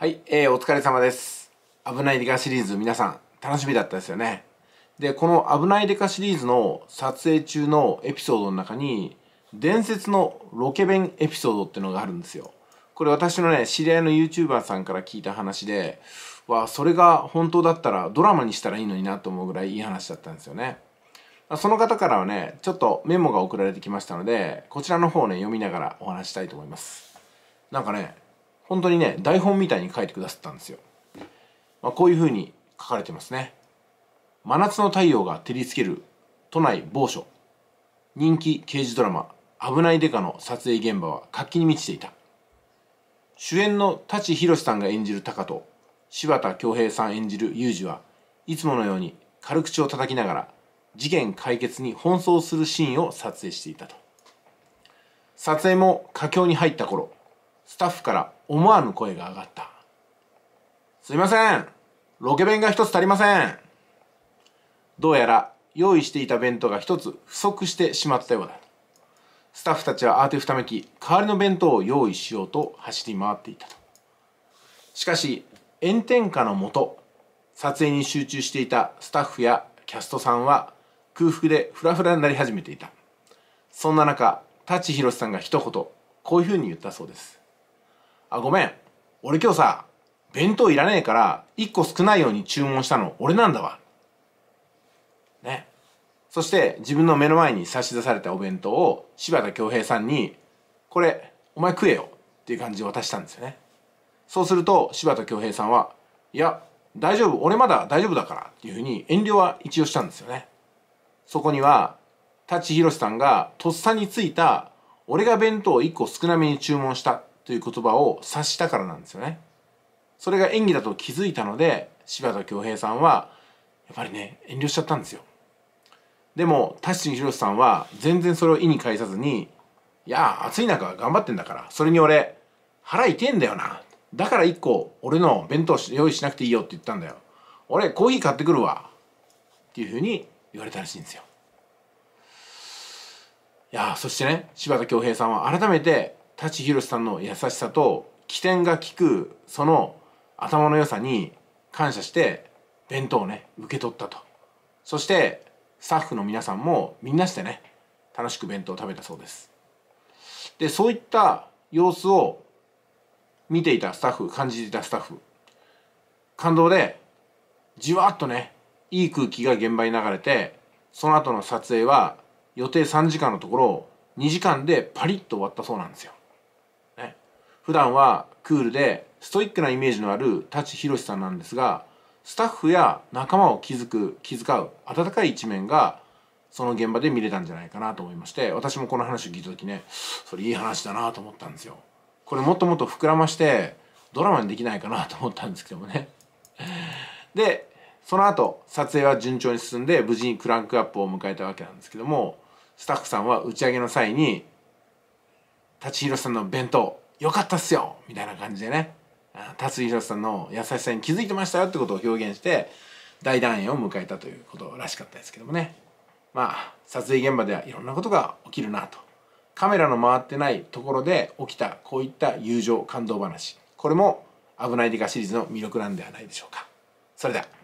はい、えー、お疲れ様です。危ないデカシリーズ皆さん楽しみだったですよね。で、この危ないデカシリーズの撮影中のエピソードの中に伝説のロケ弁エピソードってのがあるんですよ。これ私のね、知り合いの YouTuber さんから聞いた話で、わそれが本当だったらドラマにしたらいいのになと思うぐらいいい話だったんですよね。その方からはね、ちょっとメモが送られてきましたので、こちらの方をね、読みながらお話したいと思います。なんかね、本当にね台本みたいに書いてくださったんですよ、まあ、こういうふうに書かれてますね真夏の太陽が照りつける都内某所人気刑事ドラマ「危ないデカ」の撮影現場は活気に満ちていた主演の舘ひろしさんが演じる高と柴田恭平さん演じる裕二はいつものように軽口を叩きながら事件解決に奔走するシーンを撮影していたと撮影も佳境に入った頃スタッフから思わぬ声が上がったすいませんロケ弁が一つ足りませんどうやら用意していた弁当が一つ不足してしまったようだスタッフたちは慌てふためき代わりの弁当を用意しようと走り回っていたとしかし炎天下のもと撮影に集中していたスタッフやキャストさんは空腹でフラフラになり始めていたそんな中舘ひろしさんが一言こういうふうに言ったそうですあ、ごめん。俺今日さ、弁当いらねえから、1個少ないように注文したの俺なんだわ。ね。そして自分の目の前に差し出されたお弁当を柴田恭平さんに、これ、お前食えよっていう感じで渡したんですよね。そうすると柴田恭平さんは、いや、大丈夫、俺まだ大丈夫だからっていうふうに遠慮は一応したんですよね。そこには、舘ひろしさんがとっさについた、俺が弁当を1個少なめに注文したという言葉を察したからなんですよね。それが演技だと気づいたので柴田恭平さんはやっぱりね遠慮しちゃったんですよ。でも田新博さんは全然それを意に介さずに「いや暑い中頑張ってんだからそれに俺腹痛えんだよなだから1個俺の弁当用意しなくていいよ」って言ったんだよ。俺コーヒー買ってくるわっていうふうに言われたらしいんですよ。いやそしてね柴田恭平さんは改めて舘ひろしさんの優しさと起点が利くその頭の良さに感謝して弁当をね受け取ったとそしてスタッフの皆さんもみんなしてね楽しく弁当を食べたそうですでそういった様子を見ていたスタッフ感じていたスタッフ感動でじわっとねいい空気が現場に流れてその後の撮影は予定3時間のところ2時間でパリッと終わったそうなんですよ普段はクールでストイックなイメージのある舘ひろしさんなんですがスタッフや仲間を気づく気遣う温かい一面がその現場で見れたんじゃないかなと思いまして私もこの話を聞いた時ねそれいい話だなと思ったんですよ。これもっともっと膨らましてドラマにできないかなと思ったんですけどもね。でその後撮影は順調に進んで無事にクランクアップを迎えたわけなんですけどもスタッフさんは打ち上げの際に「舘ひろしさんの弁当よかったっすよみたいな感じでね達弘さんの優しさに気づいてましたよってことを表現して大団円を迎えたということらしかったですけどもねまあ撮影現場ではいろんなことが起きるなとカメラの回ってないところで起きたこういった友情感動話これも「危ないでか」シリーズの魅力なんではないでしょうかそれでは